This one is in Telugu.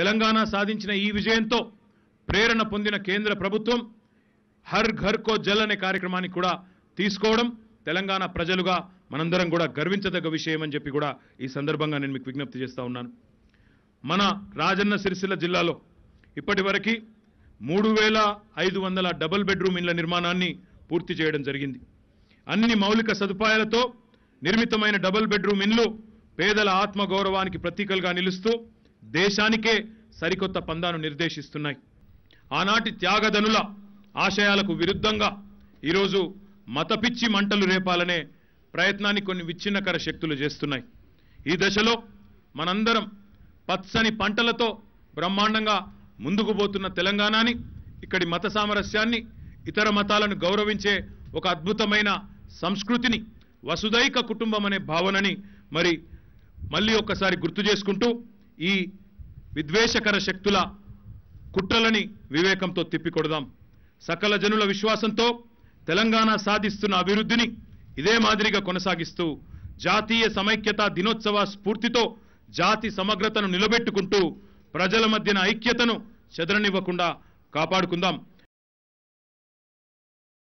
తెలంగాణ సాధించిన ఈ విజయంతో ప్రేరణ పొందిన కేంద్ర ప్రభుత్వం హర్ ఘర్ కో జల్ అనే కార్యక్రమాన్ని కూడా తీసుకోవడం తెలంగాణ ప్రజలుగా మనందరం కూడా గర్వించదగ్గ విషయం అని చెప్పి కూడా ఈ సందర్భంగా నేను మీకు విజ్ఞప్తి చేస్తూ ఉన్నాను మన రాజన్న సిరిసిల్ల జిల్లాలో ఇప్పటి వరకు మూడు వేల ఐదు వందల డబుల్ బెడ్రూమ్ ఇళ్ల నిర్మాణాన్ని పూర్తి చేయడం జరిగింది అన్ని మౌలిక సదుపాయాలతో నిర్మితమైన డబుల్ బెడ్రూమ్ ఇళ్ళు పేదల ఆత్మగౌరవానికి ప్రతీకలుగా నిలుస్తూ దేశానికే సరికొత్త పందాను నిర్దేశిస్తున్నాయి ఆనాటి త్యాగధనుల ఆశయాలకు విరుద్ధంగా ఈరోజు మతపిచ్చి మంటలు రేపాలనే ప్రయత్నాన్ని కొన్ని విచ్ఛిన్నకర శక్తులు చేస్తున్నాయి ఈ దశలో మనందరం పచ్చని పంటలతో బ్రహ్మాండంగా ముందుకు పోతున్న తెలంగాణని ఇక్కడి మత సామరస్యాన్ని ఇతర మతాలను గౌరవించే ఒక అద్భుతమైన సంస్కృతిని వసుదైక కుటుంబం అనే భావనని మరి మళ్ళీ ఒక్కసారి గుర్తు చేసుకుంటూ ఈ విద్వేషకర శక్తుల కుట్రలని వివేకంతో తిప్పికొడదాం సకల జనుల విశ్వాసంతో తెలంగాణ సాధిస్తున్న అభివృద్ధిని ఇదే మాదిరిగా కొనసాగిస్తూ జాతీయ సమైక్యత దినోత్సవ స్ఫూర్తితో జాతి సమగ్రతను నిలబెట్టుకుంటూ ప్రజల మధ్యన ఐక్యతను చెదరనివ్వకుండా కాపాడుకుందాం